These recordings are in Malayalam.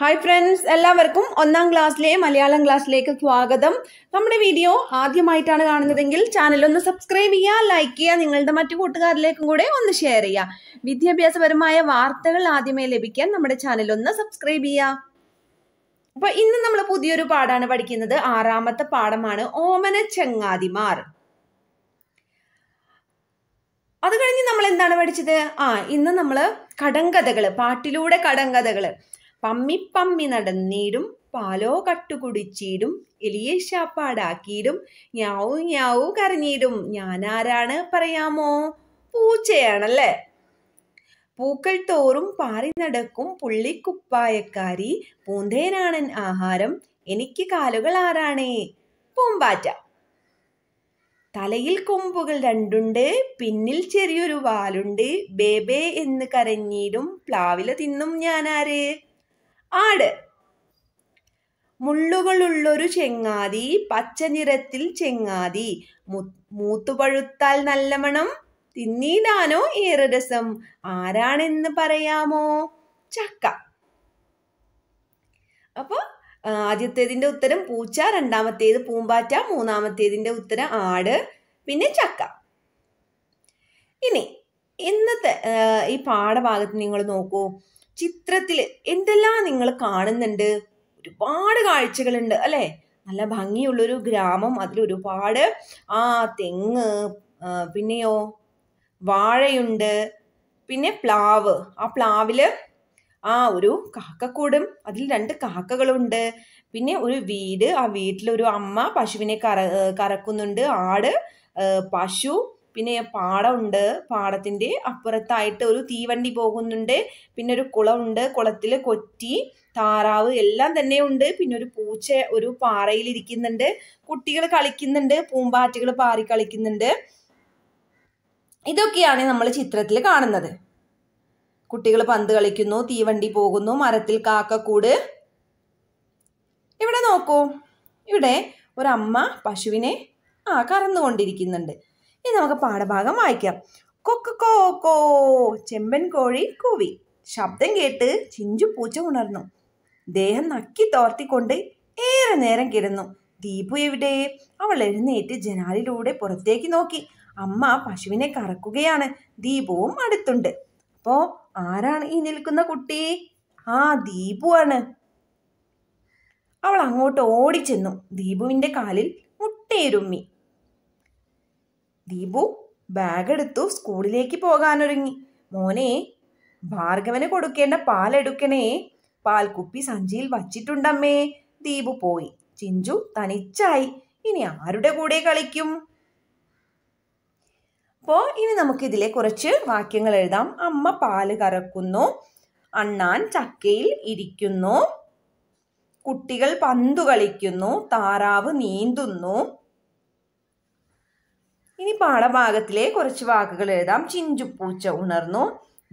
ഹായ് ഫ്രണ്ട്സ് എല്ലാവർക്കും ഒന്നാം ക്ലാസ്സിലെ മലയാളം ക്ലാസ്സിലേക്ക് സ്വാഗതം നമ്മുടെ വീഡിയോ ആദ്യമായിട്ടാണ് കാണുന്നതെങ്കിൽ ചാനൽ ഒന്ന് സബ്സ്ക്രൈബ് ചെയ്യുക ലൈക്ക് ചെയ്യുക നിങ്ങളുടെ മറ്റു കൂട്ടുകാരിലേക്കും കൂടെ ഒന്ന് ഷെയർ ചെയ്യുക വിദ്യാഭ്യാസപരമായ വാർത്തകൾ ആദ്യമേ ലഭിക്കാൻ നമ്മുടെ ചാനൽ ഒന്ന് സബ്സ്ക്രൈബ് ചെയ്യുക അപ്പൊ ഇന്ന് നമ്മൾ പുതിയൊരു പാഠമാണ് പഠിക്കുന്നത് ആറാമത്തെ പാഠമാണ് ഓമന ചെങ്ങാതിമാർ അത് കഴിഞ്ഞ് നമ്മൾ എന്താണ് പഠിച്ചത് ആ ഇന്ന് നമ്മൾ കടങ്കഥകള് പാട്ടിലൂടെ കടങ്കഥകള് പമ്മിപ്പമ്മി നടന്നീടും പാലോ കട്ടുകുടിച്ചീടും ശാപ്പാടാക്കിയിടും ഞാവു ഞാവു കരഞ്ഞിടും ഞാനാരാണ് പറയാമോ പൂച്ചയാണല്ലേ പൂക്കൾ തോറും പാറി നടക്കും പുള്ളിക്കുപ്പായക്കാരി പൂന്തേനാണൻ ആഹാരം എനിക്ക് കാലുകൾ ആരാണേ പൂമ്പാറ്റ തലയിൽ കൊമ്പുകൾ രണ്ടുണ്ട് പിന്നിൽ ചെറിയൊരു വാലുണ്ട് ബേബേ എന്ന് കരഞ്ഞിടും പ്ലാവില തിന്നും ഞാനാര് ആട് മുള്ളുകളുള്ളൊരു ചെങ്ങാതി പച്ച നിറത്തിൽ ചെങ്ങാതി മൂത്തുപഴുത്താൽ നല്ല മണം തിന്നീടാനോ ഏറെ രസം ആരാണെന്ന് പറയാമോ ചക്ക അപ്പോൾ ആദ്യത്തേതിന്റെ ഉത്തരം പൂച്ച രണ്ടാമത്തേത് പൂമ്പാറ്റ മൂന്നാമത്തേതിന്റെ ഉത്തരം ആട് പിന്നെ ചക്ക ഇനി ഇന്നത്തെ ഈ പാഠഭാഗത്ത് നിങ്ങൾ നോക്കൂ ചിത്രത്തിൽ എന്തെല്ലാം നിങ്ങൾ കാണുന്നുണ്ട് ഒരുപാട് കാഴ്ചകളുണ്ട് അല്ലേ നല്ല ഭംഗിയുള്ളൊരു ഗ്രാമം അതിൽ ഒരുപാട് ആ തെങ്ങ് പിന്നെയോ വാഴയുണ്ട് പിന്നെ പ്ലാവ് ആ പ്ലാവില് ആ ഒരു കാക്കക്കൂടും അതിൽ രണ്ട് കാക്കകളുണ്ട് പിന്നെ ഒരു വീട് ആ വീട്ടിലൊരു അമ്മ പശുവിനെ കറ കറക്കുന്നുണ്ട് ആട് പശു പിന്നെ പാടമുണ്ട് പാടത്തിൻ്റെ അപ്പുറത്തായിട്ട് ഒരു തീവണ്ടി പോകുന്നുണ്ട് പിന്നെ ഒരു കുളമുണ്ട് കുളത്തിൽ കൊറ്റി താറാവ് എല്ലാം തന്നെ ഉണ്ട് പിന്നെ ഒരു പൂച്ച ഒരു പാറയിൽ ഇരിക്കുന്നുണ്ട് കുട്ടികൾ കളിക്കുന്നുണ്ട് പൂമ്പാറ്റകൾ പാറി കളിക്കുന്നുണ്ട് ഇതൊക്കെയാണ് നമ്മൾ ചിത്രത്തിൽ കാണുന്നത് കുട്ടികൾ പന്ത് കളിക്കുന്നു തീവണ്ടി പോകുന്നു മരത്തിൽ കാക്കക്കൂട് ഇവിടെ നോക്കൂ ഇവിടെ ഒരമ്മ പശുവിനെ ആ കറന്നുകൊണ്ടിരിക്കുന്നുണ്ട് ഇനി നമുക്ക് പാഠഭാഗം വായിക്കാം കൊക്കോ കോ ചെമ്പൻ കോഴി കൂവി ശബ്ദം കേട്ട് ചിഞ്ചു പൂച്ച ഉണർന്നു ദേഹം നക്കി തോർത്തിക്കൊണ്ട് ഏറെ നേരം കിടന്നു ദീപു എവിടെ അവൾ എഴുന്നേറ്റ് ജനാലിലൂടെ പുറത്തേക്ക് നോക്കി അമ്മ പശുവിനെ കറക്കുകയാണ് ദീപവും അടുത്തുണ്ട് അപ്പോൾ ആരാണ് ഈ നിൽക്കുന്ന കുട്ടി ആ ദീപു ആണ് അവൾ അങ്ങോട്ട് ഓടിച്ചെന്നു ദീപുവിന്റെ കാലിൽ മുട്ടയിരുമ്മി ദീപു ബാഗ് എടുത്തു സ്കൂളിലേക്ക് പോകാനൊരുങ്ങി മോനെ ഭാർഗവന് കൊടുക്കേണ്ട പാലെടുക്കണേ പാൽക്കുപ്പി സഞ്ചിയിൽ വച്ചിട്ടുണ്ടമ്മേ ദീപു പോയി ചിഞ്ചു തനിച്ചായി ഇനി ആരുടെ കൂടെ കളിക്കും അപ്പോൾ ഇനി നമുക്ക് ഇതിലെ കുറച്ച് വാക്യങ്ങൾ എഴുതാം അമ്മ പാല് കറക്കുന്നു അണ്ണാൻ ചക്കയിൽ ഇരിക്കുന്നു കുട്ടികൾ പന്തു കളിക്കുന്നു താറാവ് നീന്തുന്നു ഇനി പാഠഭാഗത്തിലെ കുറച്ച് വാക്കുകൾ എഴുതാം ചിഞ്ചുപ്പൂച്ച ഉണർന്നു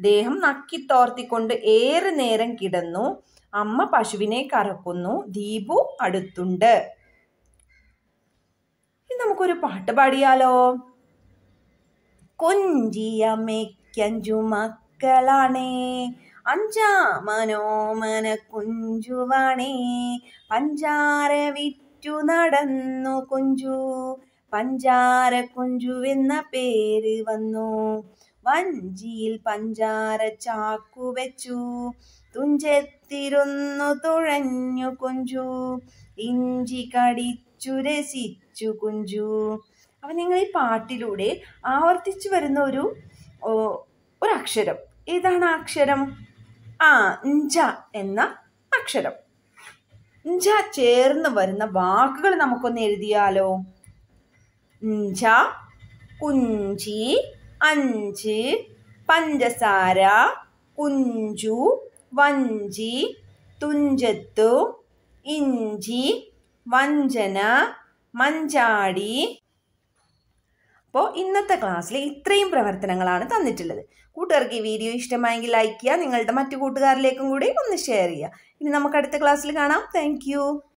ദേഹം നക്കിത്തോർത്തിക്കൊണ്ട് ഏറെ നേരം കിടന്നു അമ്മ പശുവിനെ കറക്കുന്നു ദീപു അടുത്തുണ്ട് നമുക്കൊരു പാട്ട് പാടിയാലോ കൊഞ്ചിയമ്മയ്ക്കഞ്ചു മക്കളാണേ അഞ്ചാ മനോമന കുഞ്ചുവാണേ പഞ്ചാര വിറ്റു നടന്നു കുഞ്ചു പഞ്ചാര കുഞ്ചുവെന്ന പേര് വന്നു വഞ്ചിയിൽ പഞ്ചാര ചാക്കു വെച്ചു തുഞ്ചത്തിരുന്നു തുഴഞ്ഞു കുഞ്ചു ഇഞ്ചി കടിച്ചു രസിച്ചു കുഞ്ചു അപ്പൊ നിങ്ങൾ ഈ പാട്ടിലൂടെ ആവർത്തിച്ചു വരുന്ന ഒരു ഒരു അക്ഷരം ഏതാണ് അക്ഷരം ആ ഇഞ്ച എന്ന അക്ഷരം ഇഞ്ച ചേർന്ന് വരുന്ന വാക്കുകൾ നമുക്കൊന്ന് എഴുതിയാലോ ഇഞ്ച കുഞ്ചി അഞ്ച് പഞ്ചസാര കുഞ്ചു വഞ്ചി തുഞ്ചത്തു ഇഞ്ചി വഞ്ചന മഞ്ചാടി അപ്പോൾ ഇന്നത്തെ ക്ലാസ്സിൽ ഇത്രയും പ്രവർത്തനങ്ങളാണ് തന്നിട്ടുള്ളത് കൂട്ടുകാർക്ക് ഈ വീഡിയോ ഇഷ്ടമായെങ്കിൽ ലൈക്ക് ചെയ്യുക നിങ്ങളുടെ മറ്റു കൂട്ടുകാരിലേക്കും കൂടി ഒന്ന് ഷെയർ ചെയ്യുക ഇനി നമുക്ക് അടുത്ത ക്ലാസ്സിൽ കാണാം താങ്ക്